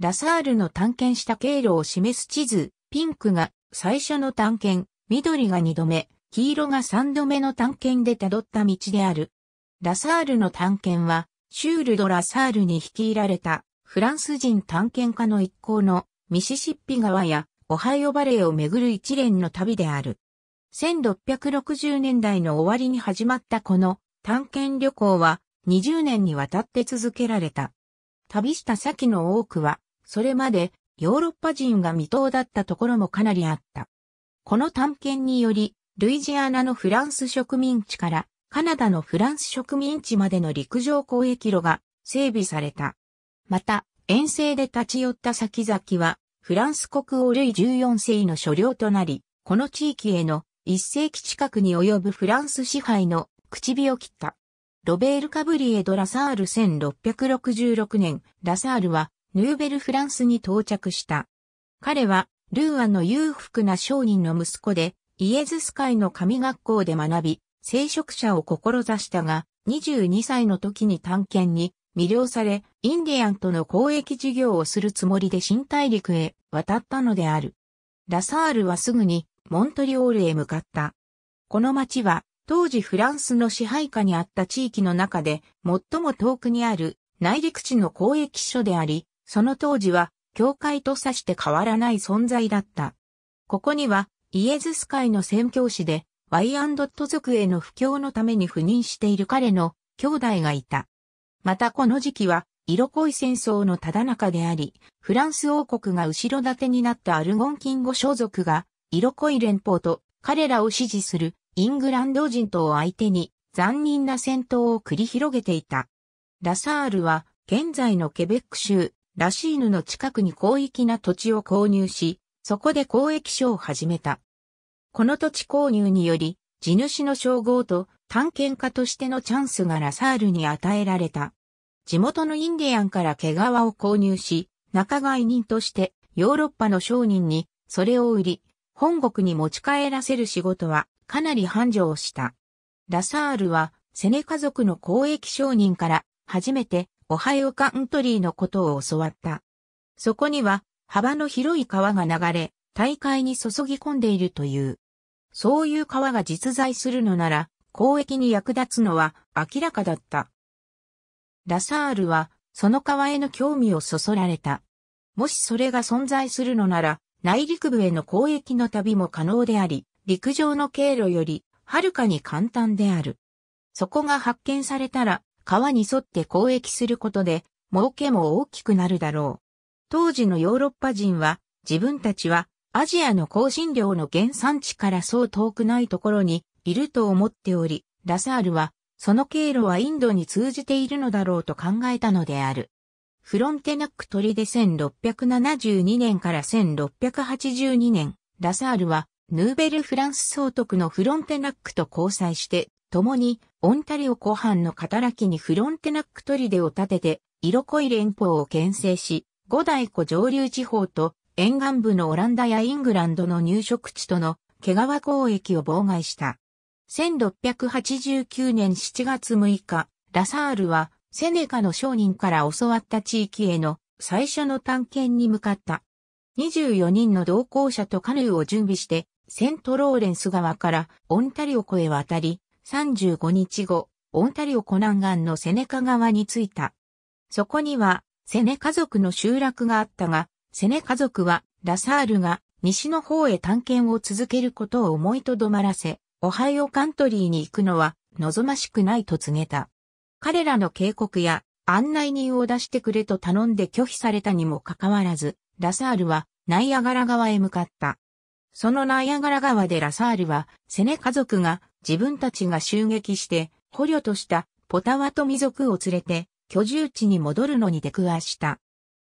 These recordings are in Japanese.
ラサールの探検した経路を示す地図、ピンクが最初の探検、緑が二度目、黄色が三度目の探検で辿った道である。ラサールの探検は、シュール・ド・ラサールに率いられたフランス人探検家の一行のミシシッピ川やオハイオバレーを巡る一連の旅である。1660年代の終わりに始まったこの探検旅行は20年にわたって続けられた。旅した先の多くはそれまでヨーロッパ人が未踏だったところもかなりあった。この探検により、ルイジアナのフランス植民地からカナダのフランス植民地までの陸上交易路が整備された。また、遠征で立ち寄った先々は、フランス国王ルイ14世の所領となり、この地域への1世紀近くに及ぶフランス支配の口火を切った。ロベール・カブリエ・ド・ラサール1666年、ラサールはヌーベルフランスに到着した。彼は、ルーアンの裕福な商人の息子で、イエズス会の神学校で学び、聖職者を志したが、22歳の時に探検に魅了され、インディアンとの交易事業をするつもりで新大陸へ渡ったのである。ラサールはすぐにモントリオールへ向かった。この町は当時フランスの支配下にあった地域の中で最も遠くにある内陸地の交易所であり、その当時は、教会とさして変わらない存在だった。ここには、イエズス会の宣教師で、ワイアンドット族への布教のために赴任している彼の兄弟がいた。またこの時期は、色濃い戦争のただ中であり、フランス王国が後ろ盾になったアルゴンキン吾所属が、色濃い。連邦と彼らを支持するイングランド人とを相手に残忍な戦闘を繰り広げていた。ラサールは現在のケベック州ラシーヌの近くに広域な土地を購入し、そこで交易所を始めた。この土地購入により、地主の称号と探検家としてのチャンスがラサールに与えられた。地元のインディアンから毛皮を購入し、仲買人としてヨーロッパの商人にそれを売り、本国に持ち帰らせる仕事はかなり繁盛した。ラサールはセネ家族の交易商人から初めてオハイオカントリーのことを教わった。そこには幅の広い川が流れ、大海に注ぎ込んでいるという。そういう川が実在するのなら、交易に役立つのは明らかだった。ラサールは、その川への興味をそそられた。もしそれが存在するのなら、内陸部への交易の旅も可能であり、陸上の経路より、はるかに簡単である。そこが発見されたら、川に沿って交易することで、儲けも大きくなるだろう。当時のヨーロッパ人は、自分たちはアジアの香辛料の原産地からそう遠くないところにいると思っており、ラサールは、その経路はインドに通じているのだろうと考えたのである。フロンテナック鳥で1672年から1682年、ラサールは、ヌーベルフランス総督のフロンテナックと交際して、共にオンタリオ湖畔の働きにフロンテナック砦を建てて、色濃い連邦を牽制し、五大湖上流地方と沿岸部のオランダやイングランドの入植地との毛皮交易を妨害した。1689年7月6日、ラサールはセネカの商人から教わった地域への最初の探検に向かった。24人の同行者とカヌーを準備して、セントローレンス川からオンタリオ湖へ渡り、35日後、オンタリオ湖南岸のセネカ川に着いた。そこには、セネ家族の集落があったが、セネ家族は、ラサールが西の方へ探検を続けることを思いとどまらせ、オハイオカントリーに行くのは望ましくないと告げた。彼らの警告や案内人を出してくれと頼んで拒否されたにもかかわらず、ラサールはナイアガラ川へ向かった。そのナイアガラ川でラサールはセネ家族が自分たちが襲撃して捕虜としたポタワト民族を連れて居住地に戻るのに出くわした。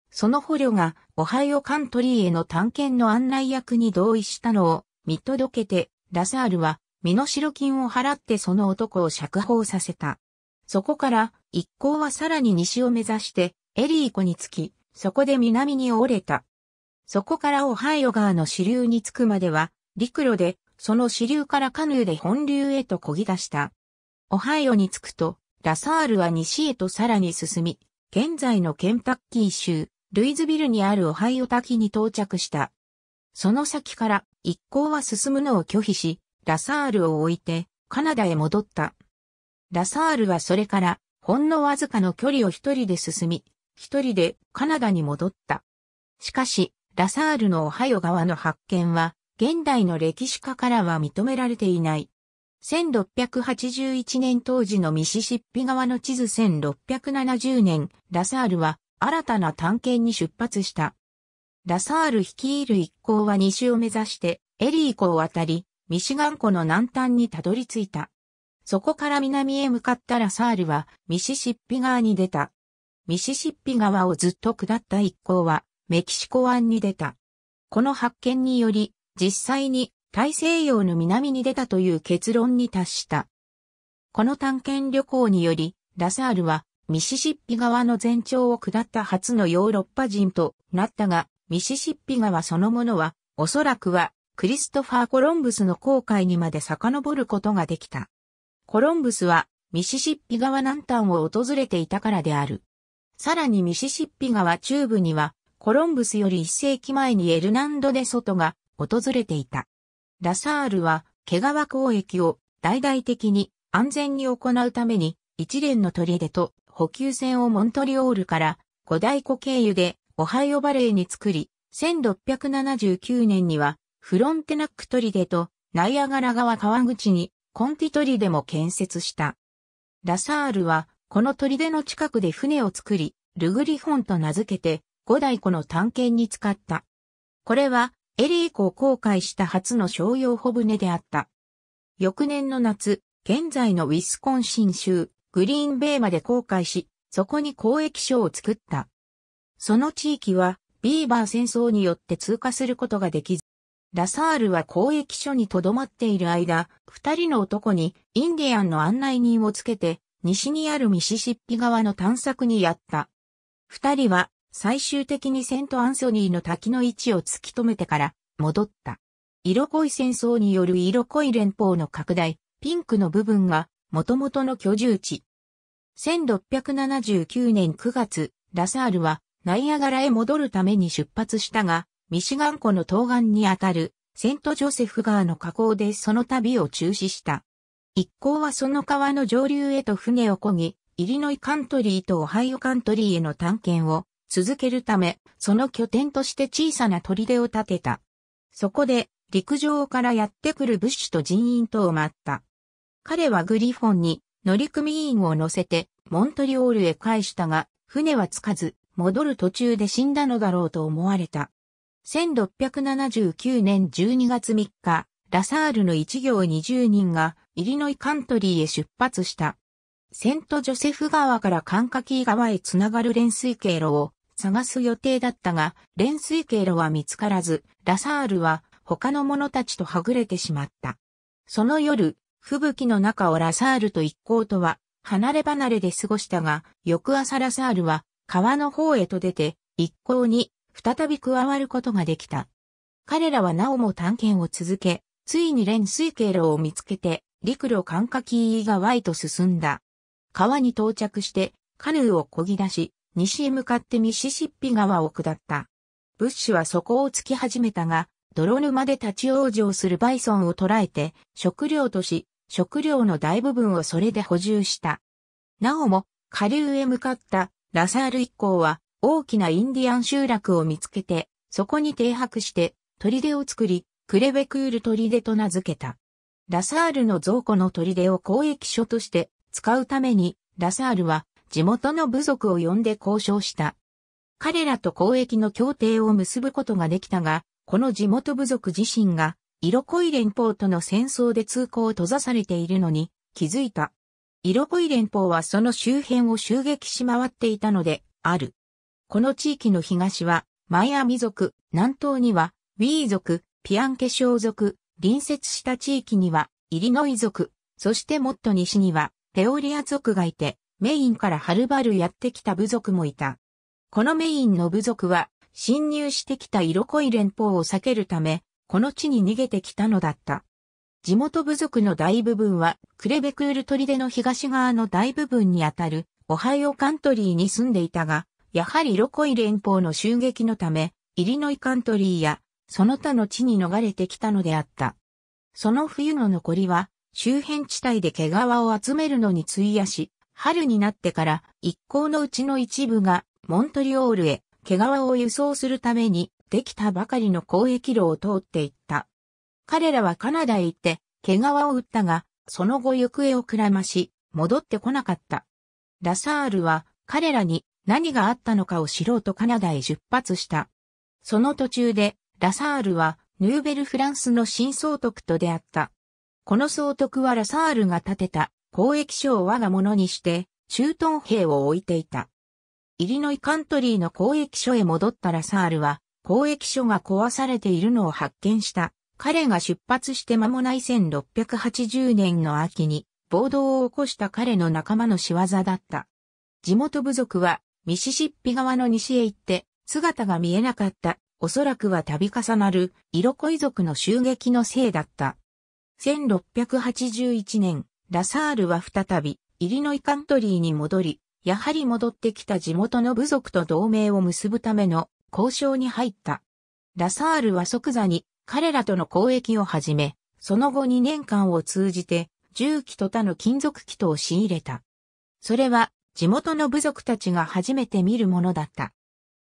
その捕虜がオハイオカントリーへの探検の案内役に同意したのを見届けてラサールは身代金を払ってその男を釈放させた。そこから一行はさらに西を目指してエリー湖に着き、そこで南に折れた。そこからオハイオ川の支流に着くまでは陸路でその支流からカヌーで本流へと漕ぎ出した。オハイオに着くと、ラサールは西へとさらに進み、現在のケンタッキー州、ルイズビルにあるオハイオ滝に到着した。その先から一行は進むのを拒否し、ラサールを置いてカナダへ戻った。ラサールはそれからほんのわずかの距離を一人で進み、一人でカナダに戻った。しかし、ラサールのオハイオ側の発見は現代の歴史家からは認められていない。1681年当時のミシシッピ川の地図1670年、ラサールは新たな探検に出発した。ラサール率いる一行は西を目指してエリー湖を渡り、ミシガン湖の南端にたどり着いた。そこから南へ向かったラサールはミシシッピ川に出た。ミシシッピ川をずっと下った一行はメキシコ湾に出た。この発見により実際に大西洋の南に出たという結論に達した。この探検旅行により、ラサールはミシシッピ川の全長を下った初のヨーロッパ人となったが、ミシシッピ川そのものは、おそらくはクリストファー・コロンブスの航海にまで遡ることができた。コロンブスはミシシッピ川南端を訪れていたからである。さらにミシシッピ川中部には、コロンブスより一世紀前にエルナンド・デ・ソトが訪れていた。ラサールは、毛皮交易を大々的に安全に行うために、一連の砦と補給船をモントリオールから五大湖経由でオハイオバレーに作り、1679年にはフロンテナック砦とナイアガラ川川口にコンティ砦も建設した。ラサールはこの砦の近くで船を作り、ルグリホンと名付けて五大湖の探検に使った。これはエリー湖を航海した初の商用帆船であった。翌年の夏、現在のウィスコンシン州、グリーンベイまで航海し、そこに交易所を作った。その地域は、ビーバー戦争によって通過することができず、ラサールは交易所に留まっている間、二人の男にインディアンの案内人をつけて、西にあるミシシッピ側の探索にやった。二人は最終的にセントアンソニーの滝の位置を突き止めてから戻った。色濃い戦争による色濃い連邦の拡大、ピンクの部分が元々の居住地。1679年9月、ラサールはナイアガラへ戻るために出発したが、ミシガン湖の東岸にあたるセントジョセフ川の河口でその旅を中止した。一行はその川の上流へと船を漕ぎ、イリノイカントリーとオハイオカントリーへの探検を続けるため、その拠点として小さな砦を建てた。そこで、陸上からやってくるブッシュと人員とを待った。彼はグリフォンに乗組員を乗せてモントリオールへ返したが、船は着かず、戻る途中で死んだのだろうと思われた。1679年12月3日、ラサールの一行20人がイリノイカントリーへ出発した。セントジョセフ川からカンカキー川へつながる連水経路を探す予定だったが、連水経路は見つからず、ラサールは他の者たちとはぐれてしまった。その夜、吹雪の中をラサールと一行とは離れ離れで過ごしたが、翌朝ラサールは川の方へと出て、一行に再び加わることができた。彼らはなおも探検を続け、ついに連水経路を見つけて、陸路管ンキーワイと進んだ。川に到着して、カヌーを漕ぎ出し、西へ向かってミシシッピ川を下った。ブッシュはそこを突き始めたが、泥沼で立ち往生するバイソンを捕らえて、食料とし、食料の大部分をそれで補充した。なおも、下流へ向かったラサール一行は、大きなインディアン集落を見つけて、そこに停泊して、砦を作り、クレベクール砦と名付けた。ラサールの造庫の砦を交易所として使うために、ラサールは地元の部族を呼んで交渉した。彼らと交易の協定を結ぶことができたが、この地元部族自身が、色恋連邦との戦争で通行を閉ざされているのに気づいた。色恋連邦はその周辺を襲撃し回っていたので、ある。この地域の東は、マヤミ族、南東には、ウィー族、ピアンケシ族、隣接した地域には、イリノイ族、そしてもっと西には、ペオリア族がいて、メインからはるばるやってきた部族もいた。このメインの部族は、侵入してきた色濃い連邦を避けるため、この地に逃げてきたのだった。地元部族の大部分は、クレベクール砦の東側の大部分にあたる、オハイオカントリーに住んでいたが、やはり色濃い連邦の襲撃のため、イリノイカントリーや、その他の地に逃れてきたのであった。その冬の残りは、周辺地帯で毛皮を集めるのに費やし、春になってから一行のうちの一部がモントリオールへ毛皮を輸送するためにできたばかりの交易路を通っていった。彼らはカナダへ行って毛皮を売ったが、その後行方をくらまし、戻ってこなかった。ラサールは彼らに何があったのかを知ろうとカナダへ出発した。その途中でラサールはヌーベルフランスの新総督と出会った。この総督はラサールが建てた交易所を我が物にして、駐屯兵を置いていた。イリノイカントリーの交易所へ戻ったラサールは、交易所が壊されているのを発見した。彼が出発して間もない1680年の秋に、暴動を起こした彼の仲間の仕業だった。地元部族は、ミシシッピ側の西へ行って、姿が見えなかった、おそらくは度重なる、色恋族の襲撃のせいだった。1681年、ラサールは再び、イリノイカントリーに戻り、やはり戻ってきた地元の部族と同盟を結ぶための交渉に入った。ラサールは即座に彼らとの交易を始め、その後2年間を通じて重機と他の金属機とを仕入れた。それは地元の部族たちが初めて見るものだった。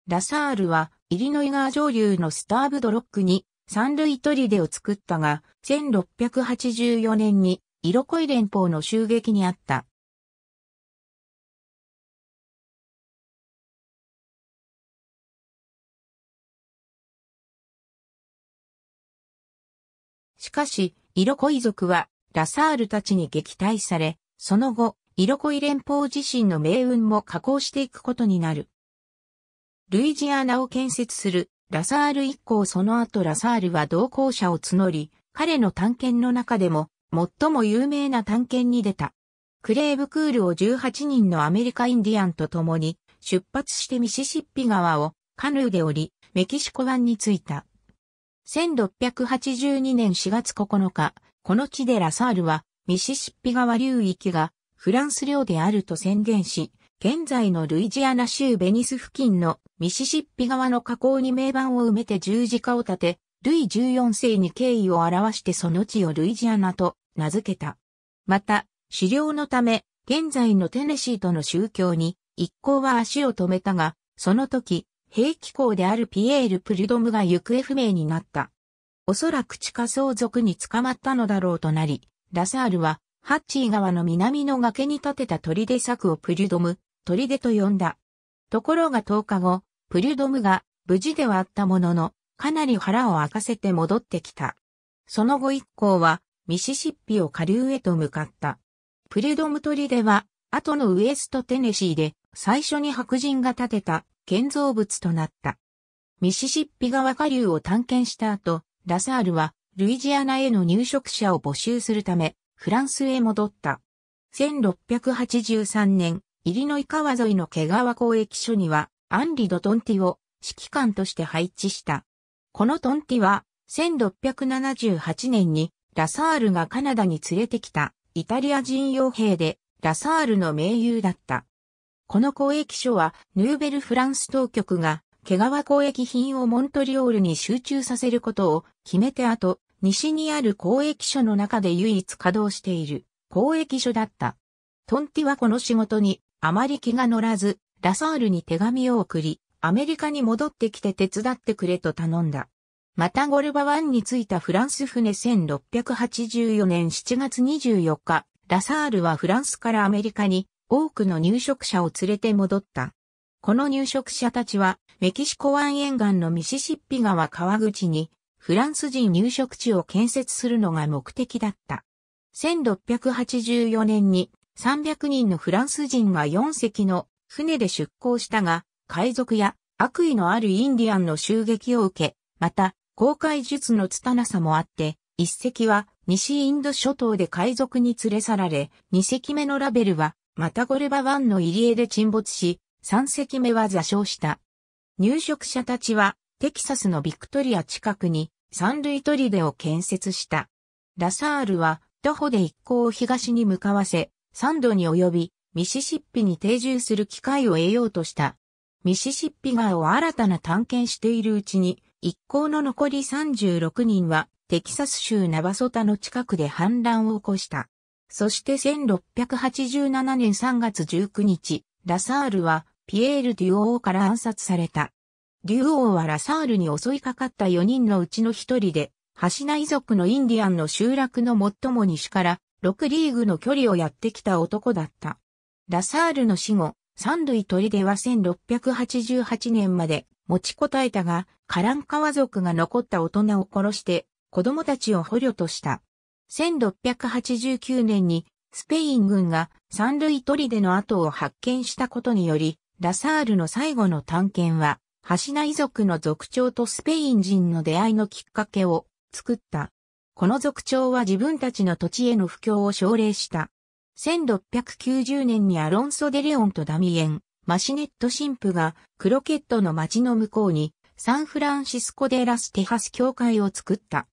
ラサールはイリノイ川上流のスターブドロックに三類砦を作ったが、1684年に色恋連邦の襲撃にあった。しかし、色恋族は、ラサールたちに撃退され、その後、色恋連邦自身の命運も加工していくことになる。ルイジアナを建設するラサール一行その後ラサールは同行者を募り、彼の探検の中でも最も有名な探検に出た。クレーブクールを18人のアメリカインディアンと共に出発してミシシッピ川をカヌーで降り、メキシコ湾に着いた。1682年4月9日、この地でラサールはミシシッピ川流域がフランス領であると宣言し、現在のルイジアナ州ベニス付近のミシシッピ川の河口に名板を埋めて十字架を立て、ルイ14世に敬意を表してその地をルイジアナと名付けた。また、狩猟のため、現在のテネシーとの宗教に、一行は足を止めたが、その時、兵器校であるピエール・プリュドムが行方不明になった。おそらく地下相続に捕まったのだろうとなり、ラサールは、ハッチー川の南の崖に建てた砦柵をプリュドム、砦と呼んだ。ところが10日後、プリュドムが無事ではあったものの、かなり腹を明かせて戻ってきた。その後一行は、ミシシッピを下流へと向かった。プレドムトリでは、後のウエストテネシーで最初に白人が建てた建造物となった。ミシシッピ川下流を探検した後、ラサールはルイジアナへの入植者を募集するため、フランスへ戻った。1683年、イリノイ川沿いの毛川交易所には、アンリド・トンティを指揮官として配置した。このトンティは、1678年にラサールがカナダに連れてきたイタリア人傭兵でラサールの盟友だった。この交易所はヌーベルフランス当局が毛皮交易品をモントリオールに集中させることを決めて後、西にある交易所の中で唯一稼働している交易所だった。トンティはこの仕事にあまり気が乗らず、ラサールに手紙を送り、アメリカに戻ってきて手伝ってくれと頼んだ。またゴルバ湾に着いたフランス船1684年7月24日、ラサールはフランスからアメリカに多くの入植者を連れて戻った。この入植者たちはメキシコ湾沿岸のミシシッピ川川口にフランス人入植地を建設するのが目的だった。1684年に300人のフランス人が4隻の船で出港したが、海賊や悪意のあるインディアンの襲撃を受け、また航海術の拙さもあって、一隻は西インド諸島で海賊に連れ去られ、二隻目のラベルはマタゴルバ湾の入り江で沈没し、三隻目は座礁した。入植者たちはテキサスのビクトリア近くに三類砦を建設した。ラサールは徒歩で一行を東に向かわせ、三度に及びミシシッピに定住する機会を得ようとした。ミシシッピ川を新たな探検しているうちに、一行の残り36人は、テキサス州ナバソタの近くで反乱を起こした。そして1687年3月19日、ラサールはピエール・デュオーから暗殺された。デュオーはラサールに襲いかかった4人のうちの1人で、ハシナ遺族のインディアンの集落の最も西から6リーグの距離をやってきた男だった。ラサールの死後、三類砦は1688年まで持ちこたえたが、カランカワ族が残った大人を殺して、子供たちを捕虜とした。1689年に、スペイン軍がサンルイ砦の跡を発見したことにより、ラサールの最後の探検は、ハシナ遺族の族長とスペイン人の出会いのきっかけを作った。この族長は自分たちの土地への布教を奨励した。1690年にアロンソ・デ・レオンとダミエン、マシネット神父がクロケットの街の向こうにサンフランシスコデラステハス教会を作った。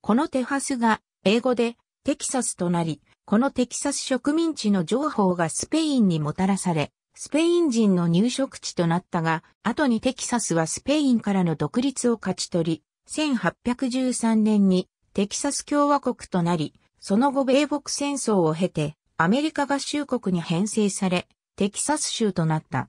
このテハスが英語でテキサスとなり、このテキサス植民地の情報がスペインにもたらされ、スペイン人の入植地となったが、後にテキサスはスペインからの独立を勝ち取り、1813年にテキサス共和国となり、その後米北戦争を経て、アメリカ合衆国に編成され、テキサス州となった。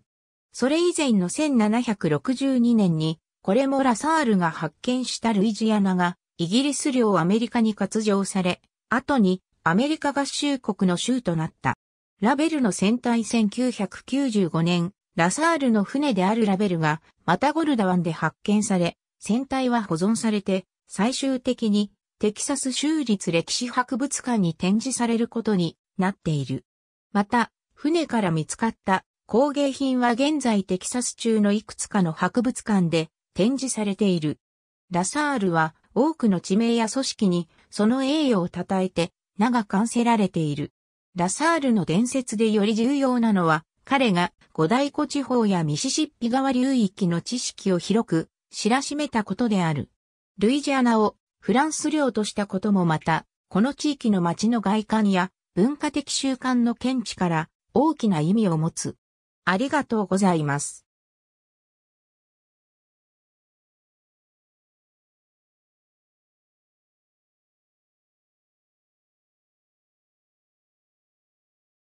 それ以前の1762年に、これもラサールが発見したルイジアナが、イギリス領アメリカに割譲され、後にアメリカ合衆国の州となった。ラベルの船体1995年、ラサールの船であるラベルが、またゴルダ湾で発見され、船体は保存されて、最終的に、テキサス州立歴史博物館に展示されることになっている。また、船から見つかった工芸品は現在テキサス中のいくつかの博物館で展示されている。ラサールは多くの地名や組織にその栄誉を称えて名が冠せられている。ラサールの伝説でより重要なのは彼が五大湖地方やミシシッピ川流域の知識を広く知らしめたことである。ルイジアナをフランス領としたこともまた、この地域の街の外観や文化的習慣の見地から大きな意味を持つ。ありがとうございます。